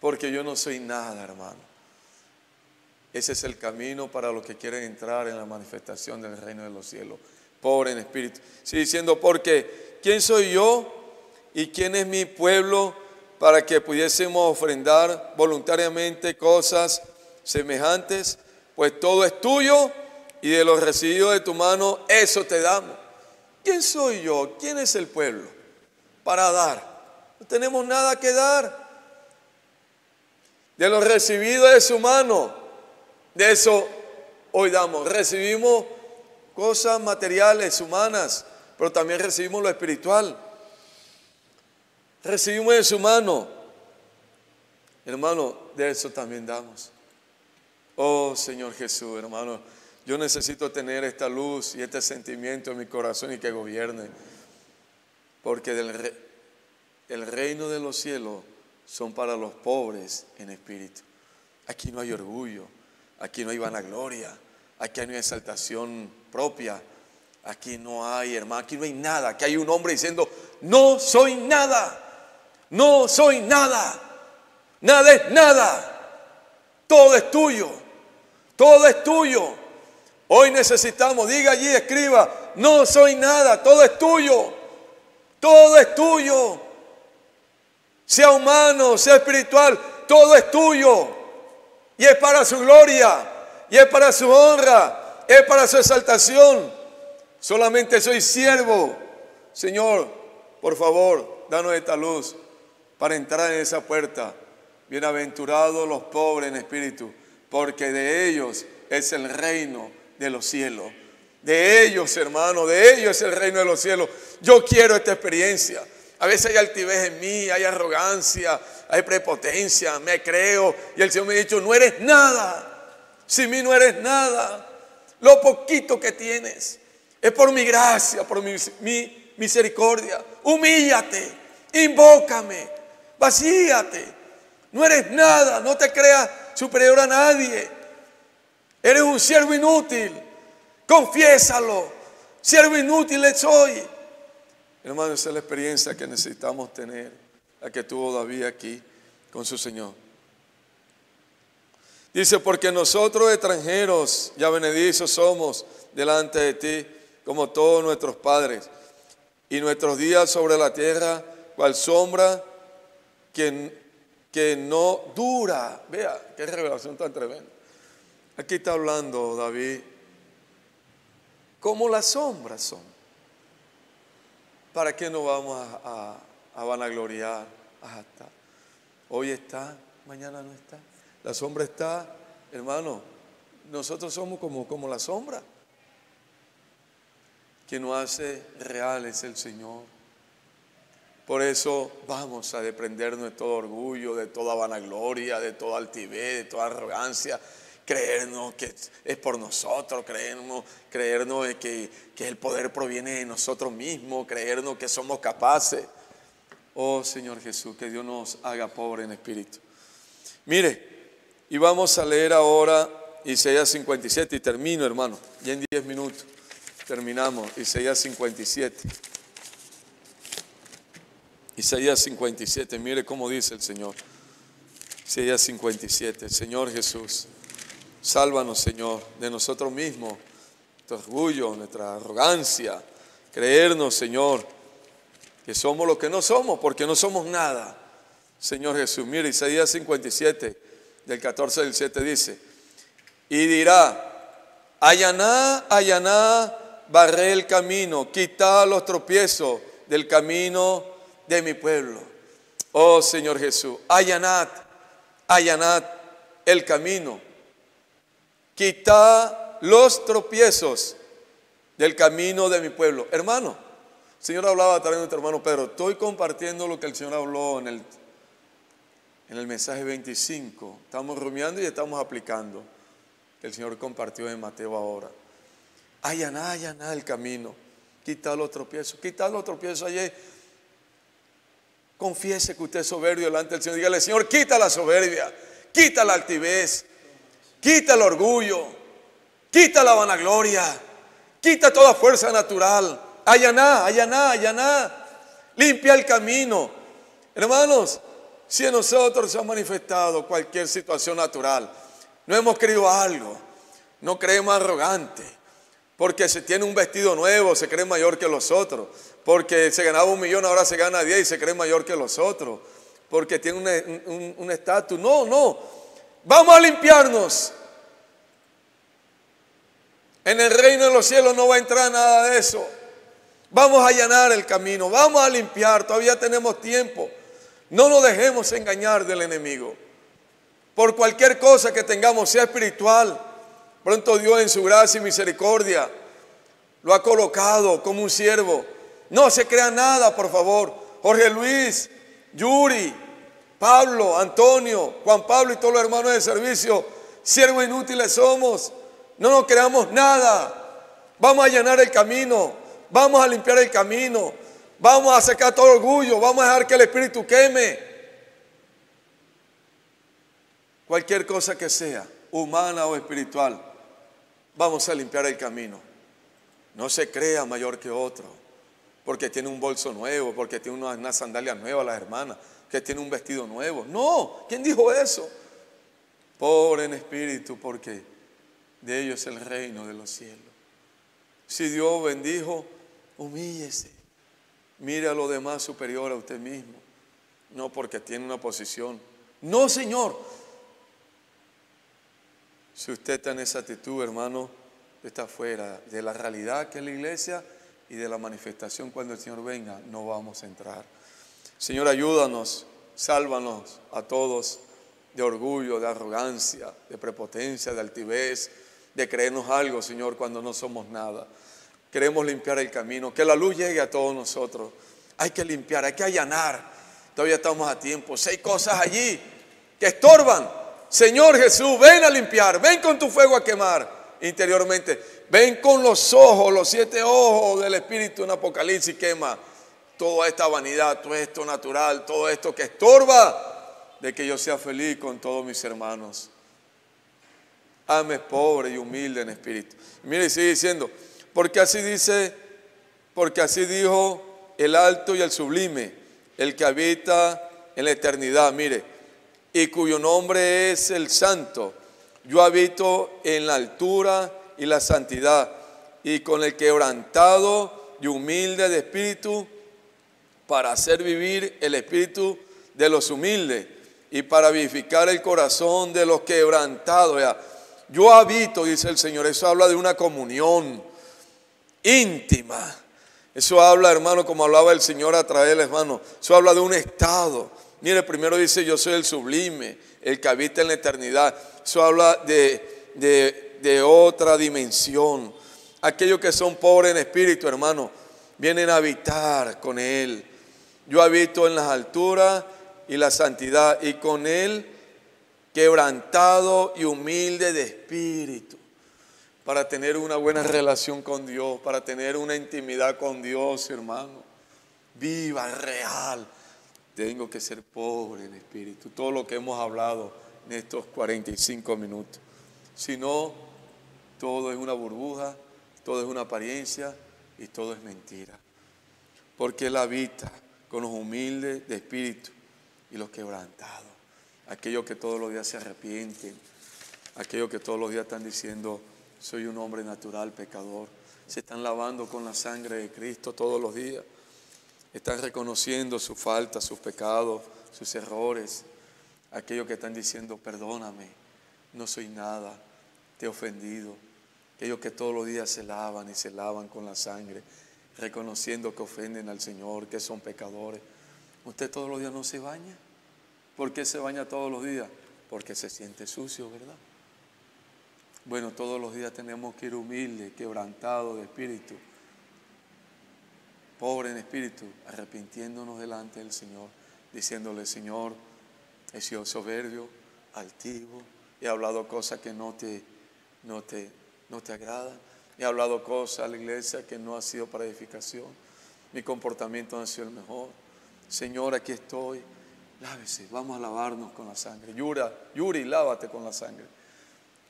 porque yo no soy nada, hermano. Ese es el camino para los que quieren entrar en la manifestación del reino de los cielos pobre en espíritu. sí, diciendo, porque ¿quién soy yo y quién es mi pueblo para que pudiésemos ofrendar voluntariamente cosas semejantes? Pues todo es tuyo y de los recibido de tu mano eso te damos. ¿Quién soy yo? ¿Quién es el pueblo para dar? No tenemos nada que dar. De los recibidos de su mano, de eso hoy damos. Recibimos cosas materiales, humanas, pero también recibimos lo espiritual. Recibimos de su mano. Hermano, de eso también damos. Oh Señor Jesús, hermano, yo necesito tener esta luz y este sentimiento en mi corazón y que gobierne. Porque del el reino de los cielos son para los pobres en espíritu. Aquí no hay orgullo, aquí no hay vanagloria, aquí hay una exaltación propia, aquí no hay hermano, aquí no hay nada, aquí hay un hombre diciendo, no soy nada, no soy nada, nada es nada, todo es tuyo, todo es tuyo. Hoy necesitamos, diga allí, escriba, no soy nada, todo es tuyo, todo es tuyo. Sea humano, sea espiritual, todo es tuyo. Y es para su gloria y es para su honra, es para su exaltación. Solamente soy siervo. Señor, por favor, danos esta luz para entrar en esa puerta. Bienaventurados los pobres en espíritu, porque de ellos es el reino de los cielos. De ellos, hermano, de ellos es el reino de los cielos. Yo quiero esta experiencia. A veces hay altivez en mí, hay arrogancia, hay prepotencia, me creo. Y el Señor me ha dicho, no eres nada. Sin mí no eres nada. Lo poquito que tienes es por mi gracia, por mi, misericordia. Humíllate, invócame, vacíate. No eres nada, no te creas superior a nadie. Eres un siervo inútil. Confiésalo. Siervo inútil soy. Hermano, esa es la experiencia que necesitamos tener, la que tuvo David aquí con su Señor. Dice, porque nosotros extranjeros ya benedicios somos delante de ti, como todos nuestros padres, y nuestros días sobre la tierra, cual sombra que, que no dura. Vea, qué revelación tan tremenda. Aquí está hablando David, como las sombras son. ¿Para qué nos vamos a, vanagloriar, a Hoy está, mañana no está. La sombra está, hermano, nosotros somos como, como la sombra. Quien nos hace real es el Señor. Por eso vamos a deprendernos de todo orgullo, de toda vanagloria, de toda altivez, de toda arrogancia. Creernos que es por nosotros, creernos, creernos que, que el poder proviene de nosotros mismos, creernos que somos capaces. Oh Señor Jesús, que Dios nos haga pobre en espíritu. Mire, y vamos a leer ahora Isaías 57 y termino, hermano. Ya en 10 minutos terminamos Isaías 57. Isaías 57, mire cómo dice el Señor. Isaías 57, Señor Jesús, sálvanos, Señor, de nosotros mismos, nuestro orgullo, nuestra arrogancia, creernos, Señor, que somos lo que no somos, porque no somos nada. Señor Jesús, mire Isaías 57 del 14 del 7 dice, y dirá, allaná, allaná, barré el camino, quita los tropiezos del camino de mi pueblo. Oh Señor Jesús, allanad, allanad el camino, quita los tropiezos del camino de mi pueblo. Hermano, el Señor hablaba también de nuestro hermano Pedro, estoy compartiendo lo que el Señor habló en el en el mensaje 25. Estamos rumiando y estamos aplicando el Señor compartió en Mateo ahora. Allá, nada el camino. Quita otro piezo, quita otro piezo allí. Confiese que usted es soberbio delante del Señor. Dígale, Señor, quita la soberbia, quita la altivez, quita el orgullo, quita la vanagloria, quita toda fuerza natural. Allá, allá, allaná. Limpia el camino. Hermanos, si en nosotros se ha manifestado cualquier situación natural, no hemos creído algo, no creemos arrogante, porque se tiene un vestido nuevo, se cree mayor que los otros, porque se ganaba un millón, ahora se gana diez y se cree mayor que los otros, porque tiene un estatus. No, no, vamos a limpiarnos. En el reino de los cielos no va a entrar nada de eso. Vamos a allanar el camino, vamos a limpiar, todavía tenemos tiempo. No nos dejemos engañar del enemigo. Por cualquier cosa que tengamos, sea espiritual, pronto Dios en su gracia y misericordia lo ha colocado como un siervo. No se crea nada, por favor. Jorge Luis, Yuri, Pablo, Antonio, Juan Pablo y todos los hermanos de servicio, siervos inútiles somos. No nos creamos nada. Vamos a llenar el camino. Vamos a limpiar el camino Vamos a sacar todo orgullo, vamos a dejar que el Espíritu queme. Cualquier cosa que sea, humana o espiritual, vamos a limpiar el camino. No se crea mayor que otro, porque tiene un bolso nuevo, porque tiene unas sandalias nuevas, las hermanas, que tiene un vestido nuevo. No, ¿quién dijo eso? Pobre en espíritu, porque de ellos es el reino de los cielos. Si Dios bendijo, humíllese. Mire a lo demás superior a usted mismo, no porque tiene una posición. No, Señor. Si usted está en esa actitud, hermano, está fuera de la realidad que es la iglesia y de la manifestación cuando el Señor venga, no vamos a entrar. Señor, ayúdanos, sálvanos a todos de orgullo, de arrogancia, de prepotencia, de altivez, de creernos algo, Señor, cuando no somos nada. Queremos limpiar el camino, que la luz llegue a todos nosotros. Hay que limpiar, hay que allanar. Todavía estamos a tiempo. Seis cosas allí que estorban. Señor Jesús, ven a limpiar, ven con tu fuego a quemar interiormente. Ven con los ojos, los siete ojos del Espíritu en Apocalipsis quema toda esta vanidad, todo esto natural, todo esto que estorba de que yo sea feliz con todos mis hermanos. Ames pobre y humilde en espíritu. Mire, sigue diciendo, porque así dice, porque así dijo el alto y el sublime, el que habita en la eternidad, mire, y cuyo nombre es el santo. Yo habito en la altura y la santidad, y con el quebrantado y humilde de espíritu, para hacer vivir el espíritu de los humildes y para vivificar el corazón de los quebrantados. yo habito, dice el Señor, eso habla de una comunión íntima. Eso habla, hermano, como hablaba el Señor a través hermano. Eso habla de un estado. Mire, primero dice, yo soy el sublime, el que habita en la eternidad. Eso habla de, de otra dimensión. Aquellos que son pobres en espíritu, hermano, vienen a habitar con Él. Yo habito en las alturas y la santidad, y con Él quebrantado y humilde de espíritu para tener una buena relación con Dios, para tener una intimidad con Dios, hermano. Viva, real. Tengo que ser pobre en espíritu. Todo lo que hemos hablado en estos 45 minutos. Si no, todo es una burbuja, todo es una apariencia y todo es mentira. Porque Él habita con los humildes de espíritu y los quebrantados. Aquellos que todos los días se arrepienten. Aquellos que todos los días están diciendo, soy un hombre natural, pecador. Se están lavando con la sangre de Cristo todos los días. Están reconociendo sus faltas, sus pecados, sus errores. Aquellos que están diciendo, perdóname, no soy nada, te he ofendido. Aquellos que todos los días se lavan y se lavan con la sangre, reconociendo que ofenden al Señor, que son pecadores. ¿Usted todos los días no se baña? ¿Por qué se baña todos los días? Porque se siente sucio, ¿verdad? Bueno, todos los días tenemos que ir humilde, quebrantado de espíritu, pobre en espíritu, arrepintiéndonos delante del Señor, diciéndole, Señor, he sido soberbio, altivo, he hablado cosas que no te, no te, no te agradan, he hablado cosas a la iglesia que no ha sido para edificación, mi comportamiento no ha sido el mejor. Señor, aquí estoy, lávese, vamos a lavarnos con la sangre. Yura, Yuri, lávate con la sangre.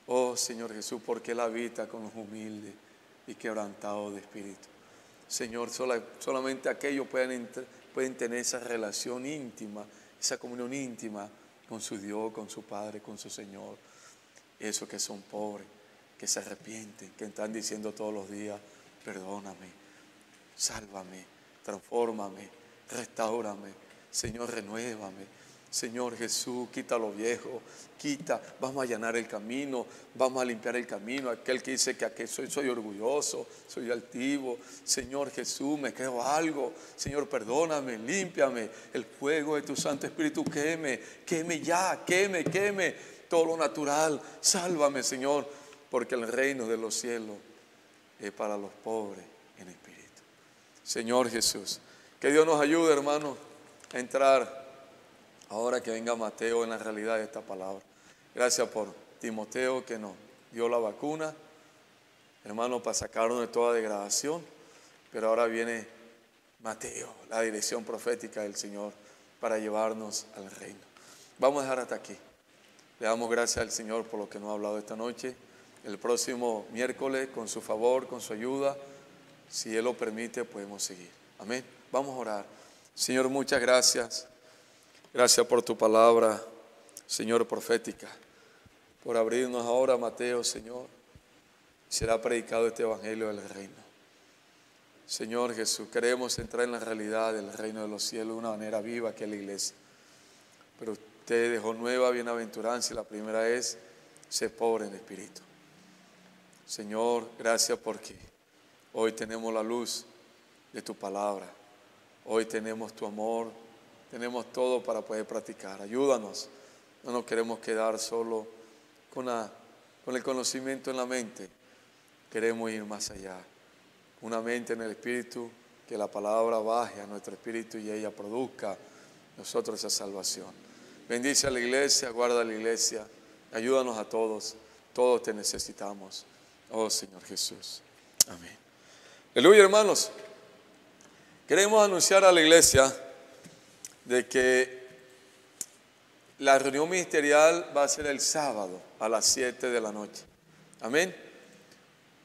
Oh Señor Jesús, porque la habita con los humildes y quebrantados de espíritu. Señor, solamente aquellos pueden, tener esa relación íntima, esa comunión íntima con su Dios, con su Padre, con su Señor. Esos que son pobres, que se arrepienten, que están diciendo todos los días, perdóname, sálvame, transfórmame, restaurame, Señor, renuévame. Señor Jesús, quita lo viejo, quita, vamos a allanar el camino, vamos a limpiar el camino. Aquel que dice que aquí soy, soy orgulloso, soy altivo. Señor Jesús, me creo algo. Señor, perdóname, límpiame. El fuego de tu Santo Espíritu queme, queme ya, queme, queme. Todo lo natural, sálvame, Señor, porque el reino de los cielos es para los pobres en espíritu. Señor Jesús, que Dios nos ayude, hermano, a entrar ahora que venga Mateo en la realidad de esta palabra. Gracias por Timoteo que nos dio la vacuna, hermano, para sacarnos de toda degradación, pero ahora viene Mateo, la dirección profética del Señor para llevarnos al reino. Vamos a dejar hasta aquí. Le damos gracias al Señor por lo que nos ha hablado esta noche. El próximo miércoles, con su favor, con su ayuda, si Él lo permite, podemos seguir. Amén. Vamos a orar. Señor, muchas gracias Gracias por tu palabra, Señor, profética, por abrirnos ahora, Mateo, Señor. Será predicado este Evangelio del Reino. Señor Jesús, queremos entrar en la realidad del reino de los cielos de una manera viva que es la iglesia. Pero usted dejó nueva bienaventuranza y la primera es ser pobre en espíritu. Señor, gracias porque hoy tenemos la luz de tu palabra. Hoy tenemos tu amor tenemos todo para poder practicar. Ayúdanos. No nos queremos quedar solo con, la, con el conocimiento en la mente. Queremos ir más allá. Una mente en el espíritu, que la palabra baje a nuestro espíritu y ella produzca nosotros esa salvación. Bendice a la iglesia, guarda a la iglesia, ayúdanos a todos, todos te necesitamos. Oh Señor Jesús. Amén. Aleluya, hermanos. Queremos anunciar a la iglesia de que la reunión ministerial va a ser el sábado a las 7 de la noche. Amén.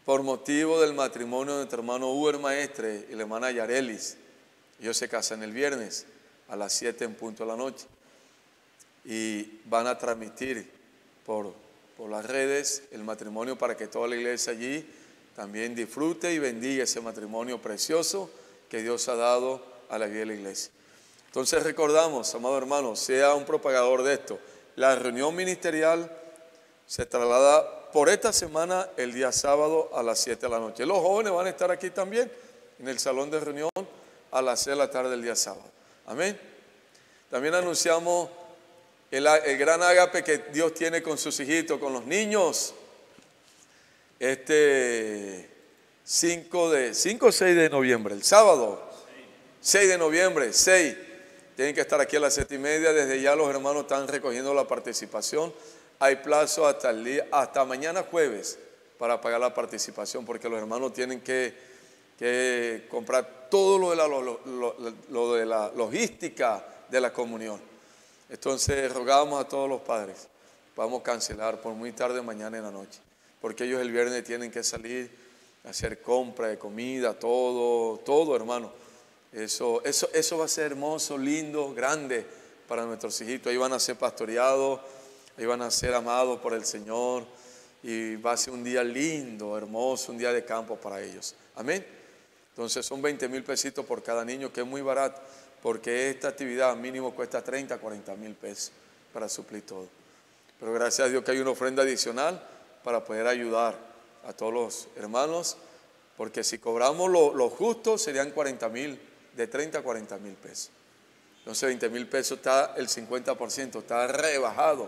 Por motivo del matrimonio de nuestro hermano Uber Maestre y la hermana Yarelis. Ellos se casan el viernes a las 7 en punto de la noche. Y van a transmitir por, por las redes el matrimonio para que toda la iglesia allí también disfrute y bendiga ese matrimonio precioso que Dios ha dado a la vida la iglesia. Entonces recordamos, amado hermano, sea un propagador de esto. La reunión ministerial se traslada por esta semana el día sábado a las 7 de la noche. Los jóvenes van a estar aquí también en el salón de reunión a las 6 de la tarde el día sábado. Amén. También anunciamos el, gran ágape que Dios tiene con sus hijitos, con los niños. Este 5 de 5 o 6 de noviembre, el sábado. 6 de noviembre, 6 tienen que estar aquí a las siete y media. Desde ya los hermanos están recogiendo la participación. Hay plazo hasta, hasta mañana jueves para pagar la participación, porque los hermanos tienen que, comprar todo lo de, la, de la logística de la comunión. Entonces rogamos a todos los padres, vamos a cancelar por muy tarde mañana en la noche, porque ellos el viernes tienen que salir a hacer compra de comida, todo, todo hermano. Eso, eso, va a ser hermoso, lindo, grande para nuestros hijitos. Ahí van a ser pastoreados, ahí van a ser amados por el Señor. Y va a ser un día lindo, hermoso, un día de campo para ellos. Amén. Entonces son 20 mil pesitos por cada niño, que es muy barato, porque esta actividad mínimo cuesta 30, 40 mil pesos para suplir todo. Pero gracias a Dios que hay una ofrenda adicional para poder ayudar a todos los hermanos, porque si cobramos lo, lo justo serían 40 mil de 30 a 40 mil pesos. Entonces 20 mil pesos está el 50%, está rebajado.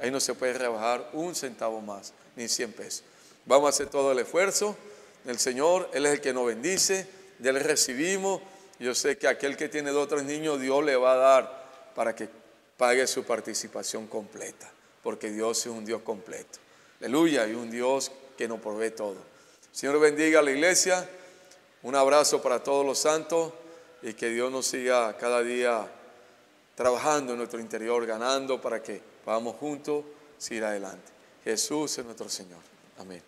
Ahí no se puede rebajar un centavo más, ni 100 pesos. Vamos a hacer todo el esfuerzo. El Señor, Él es el que nos bendice, de Él recibimos. Yo sé que aquel que tiene dos o tres niños, Dios le va a dar para que pague su participación completa, porque Dios es un Dios completo. Aleluya, y un Dios que nos provee todo. Señor bendiga a la iglesia. Un abrazo para todos los santos y que Dios nos siga cada día trabajando en nuestro interior, ganando para que podamos juntos seguir adelante. Jesús es nuestro Señor. Amén.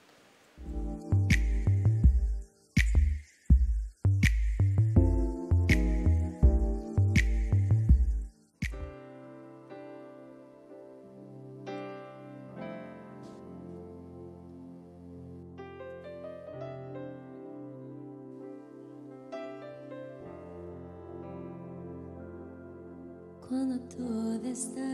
estás.